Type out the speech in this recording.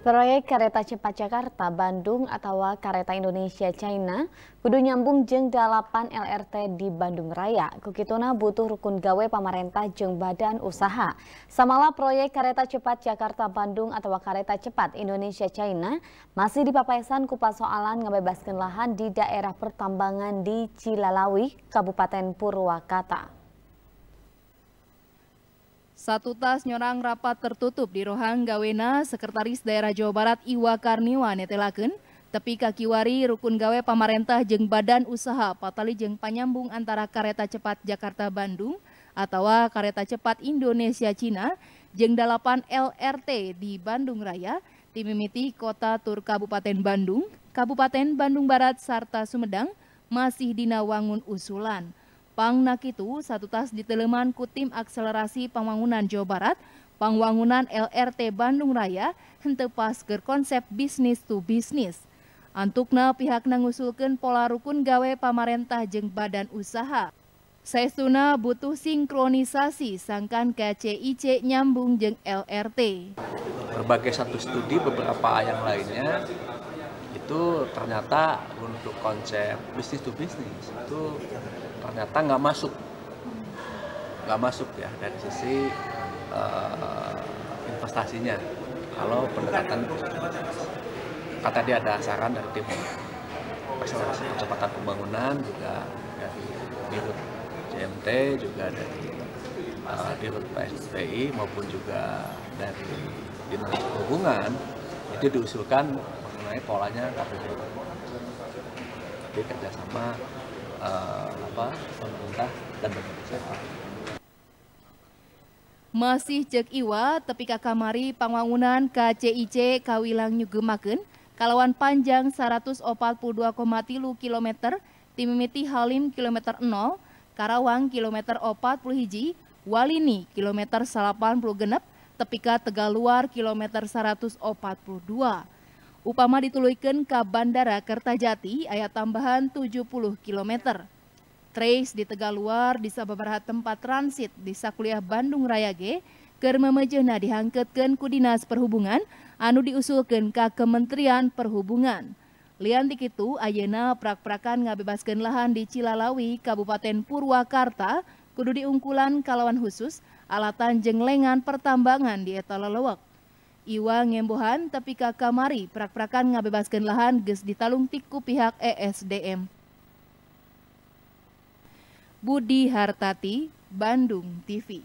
Proyek kereta cepat Jakarta Bandung atau kereta Indonesia China kudu nyambung jeng dalapan LRT di Bandung Raya. Kukituna butuh rukun gawe pemerintah jeng badan usaha. Samalah proyek kereta cepat Jakarta Bandung atau kereta cepat Indonesia China masih dipapasan kupas soalan ngebebaskan lahan di daerah pertambangan di Cilalawi, Kabupaten Purwakarta. Satu tas nyorang rapat tertutup di Rohang Gawena, Sekretaris Daerah Jawa Barat Iwa Karniwa netelaken, tepi kakiwari rukun gawe pamarentah jeng badan usaha patali jeng panyambung antara kereta cepat Jakarta Bandung atau kereta cepat Indonesia Cina jeng dalapan LRT di Bandung Raya, Timimiti Kota Tur Kabupaten Bandung, Kabupaten Bandung Barat serta Sumedang masih dinawangun usulan. Pang Nakitu, satu tas di Teleman Kutim Akselerasi Pembangunan Jawa Barat, Pangwangunan LRT Bandung Raya, hente pas ger konsep bisnis to bisnis. Antukna pihak nangusulkan pola rukun gawe pamarentah jeng badan usaha. Saestuna butuh sinkronisasi sangkan KCIC nyambung jeng LRT. Berbagai satu studi beberapa yang lainnya itu ternyata untuk konsep bisnis to bisnis itu ternyata nggak masuk nggak masuk ya dari sisi uh, investasinya kalau pendekatan kata dia ada saran dari tim akselerasi percepatan pembangunan juga dari dirut JMT juga dari uh, dirut PSBI maupun juga dari dinas perhubungan itu diusulkan sebenarnya polanya KPP bekerja kerjasama uh, eh, apa pemerintah dan berbagai masih cek iwa tepi kamari pangwangunan KCIC kawilang Nyugemaken kalawan panjang 142,3 km timimiti Halim kilometer 0 Karawang kilometer 40 hiji Walini kilometer 80 genep tepika Tegaluar kilometer 142 Upama dituluikan ke Bandara Kertajati ayat tambahan 70 km. Trace di luar di sababaraha tempat transit di Sakuliah Bandung Raya G, kerma memejehna dihangketkan ku Dinas Perhubungan anu diusulkan ke Kementerian Perhubungan. Lian dikitu ayena prak-prakan ngabebaskan lahan di Cilalawi, Kabupaten Purwakarta, kudu diungkulan kalawan khusus alatan jenglengan pertambangan di Eta Iwa ngembohan tapi ka kamari prak-prakan ngabebaskan lahan ges Talung Tiku pihak ESDM. Budi Hartati, Bandung TV.